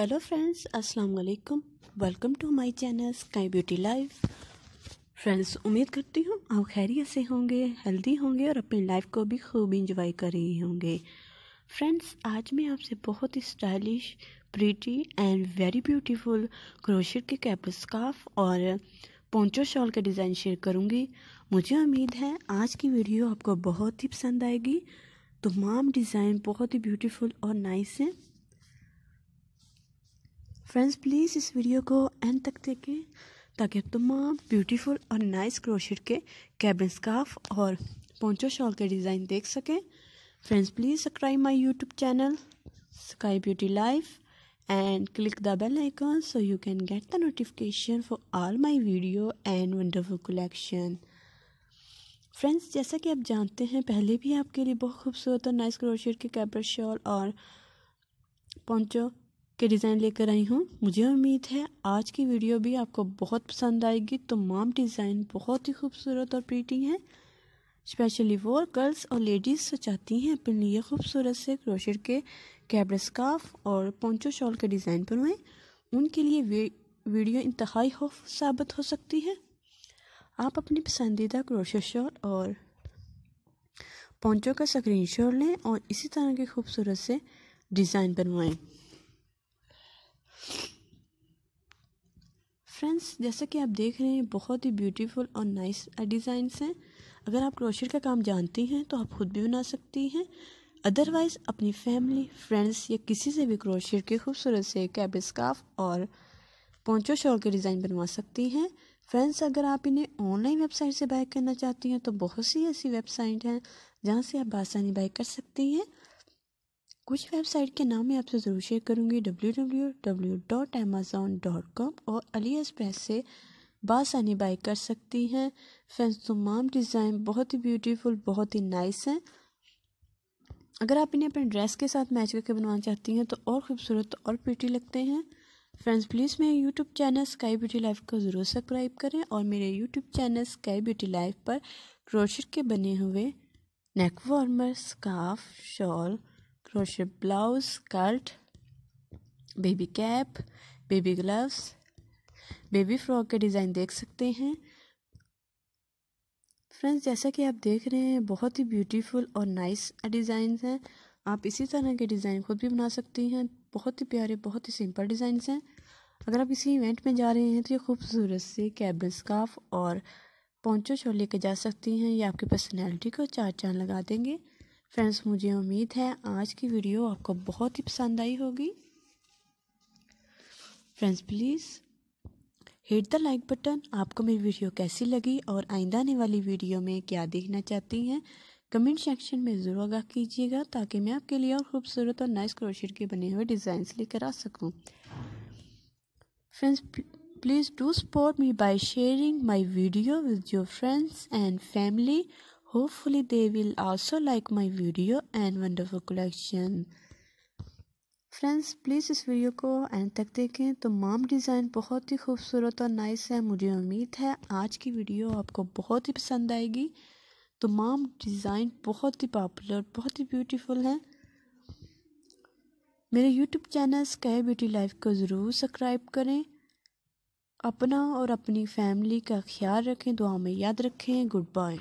Hello friends अस्सलाम वालेकुम welcome to my channel sky beauty Life friends उम्मीद करती हूँ आप खैरियत से होंगे हेल्दी होंगे और अपनी लाइफ को भी खूब इंजॉय कर रहे होंगे फ्रेंड्स आज मैं आपसे बहुत ही stylish pretty and very beautiful crochet के कैप स्काफ और पोंचो शॉल का डिज़ाइन शेयर करूँगी मुझे उम्मीद है आज की वीडियो आपको बहुत ही पसंद आएगी तमाम डिज़ाइन बहुत ही ब्यूटीफुल और नाइस हैं फ्रेंड्स प्लीज़ इस वीडियो को एंड तक देखें ताकि आप तमाम ब्यूटीफुल और नाइस क्रोशेट के कैबिन स्काफ और पोंचो शॉल के डिज़ाइन देख सकें friends please subscribe my YouTube channel sky beauty Life and click the bell icon so you can get the notification for all my video and wonderful collection friends जैसा कि आप जानते हैं पहले भी आपके लिए बहुत खूबसूरत और नाइस क्रोशेट के कैबर शॉल और पोंचो के डिज़ाइन लेकर आई हूँ मुझे उम्मीद है आज की वीडियो भी आपको बहुत पसंद आएगी तो माम डिज़ाइन बहुत ही खूबसूरत और प्रीटिंग हैं स्पेशली वो गर्ल्स और लेडीज़ चाहती हैं अपने लिए खूबसूरत से क्रोशर के कैबर स्काफ और पोंचो शॉल के डिज़ाइन बनवाएं उनके लिए वी, वीडियो इंतहाई हो साबित हो सकती है आप अपनी पसंदीदा क्रोशर शॉल और पोंचो का स्क्रीन शॉट लें और इसी तरह के खूबसूरत से डिज़ाइन बनवाएं फ्रेंड्स जैसा कि आप देख रहे हैं बहुत ही ब्यूटीफुल और नाइस डिज़ाइंस हैं अगर आप क्रोशियर का काम जानती हैं तो आप खुद भी बना सकती हैं अदरवाइज़ अपनी फैमिली फ्रेंड्स या किसी से भी क्रोशियर के खूबसूरत से कैब स्काफ और पोंचो शॉल के डिज़ाइन बनवा सकती हैं फ्रेंड्स अगर आप इन्हें ऑनलाइन वेबसाइट से बाय करना चाहती हैं तो बहुत सी ऐसी वेबसाइट हैं जहाँ से आप आसानी बाय कर सकती हैं कुछ वेबसाइट के नाम मैं आपसे ज़रूर शेयर करूँगी W W W dot Amazon dot com और अली एक्सप्रेस से बासानी बाई कर सकती हैं फ्रेंड्स तमाम डिज़ाइन बहुत ही ब्यूटीफुल बहुत ही नाइस हैं अगर आप इन्हें अपने ड्रेस के साथ मैच करके बनवाना चाहती हैं तो और खूबसूरत और प्यूटी लगते हैं फ्रेंड्स प्लीज़ मेरे YouTube channel sky beauty life को ज़रूर सब्सक्राइब करें और मेरे YouTube channel sky beauty Life पर क्रोशिट के बने हुए neck warmer scarf shawl crochet blouse skirt baby cap baby gloves baby frock के डिज़ाइन देख सकते हैं फ्रेंड्स जैसा कि आप देख रहे हैं बहुत ही ब्यूटीफुल और नाइस डिज़ाइन हैं आप इसी तरह के डिज़ाइन खुद भी बना सकती हैं बहुत ही प्यारे बहुत ही सिंपल डिज़ाइन हैं अगर आप किसी इवेंट में जा रहे हैं तो ये खूबसूरत से कैबल स्काफ और पोंचो छोले के जा सकती हैं ये आपकी पर्सनैलिटी को चार चांद लगा देंगे फ्रेंड्स मुझे उम्मीद है आज की वीडियो आपको बहुत ही पसंद आई होगी friends please hit the like button आपको मेरी वीडियो कैसी लगी और आइंदा आने वाली वीडियो में क्या देखना चाहती हैं कमेंट सेक्शन में ज़रूर आगाह कीजिएगा ताकि मैं आपके लिए और खूबसूरत और नाइस क्रोशियर के बने हुए डिज़ाइंस लेकर आ सकूं friends please do support me by sharing my video with your friends and family Hopefully they will also like my video and wonderful collection. Friends please इस वीडियो को एंड तक देखें तो माम डिज़ाइन बहुत ही खूबसूरत और नाइस है मुझे उम्मीद है आज की वीडियो आपको बहुत ही पसंद आएगी तो माम डिज़ाइन बहुत ही पॉपुलर बहुत ही ब्यूटीफुल है मेरे YouTube channel sky beauty life को ज़रूर सब्सक्राइब करें अपना और अपनी फैमिली का ख्याल रखें दुआ में याद रखें गुड बाय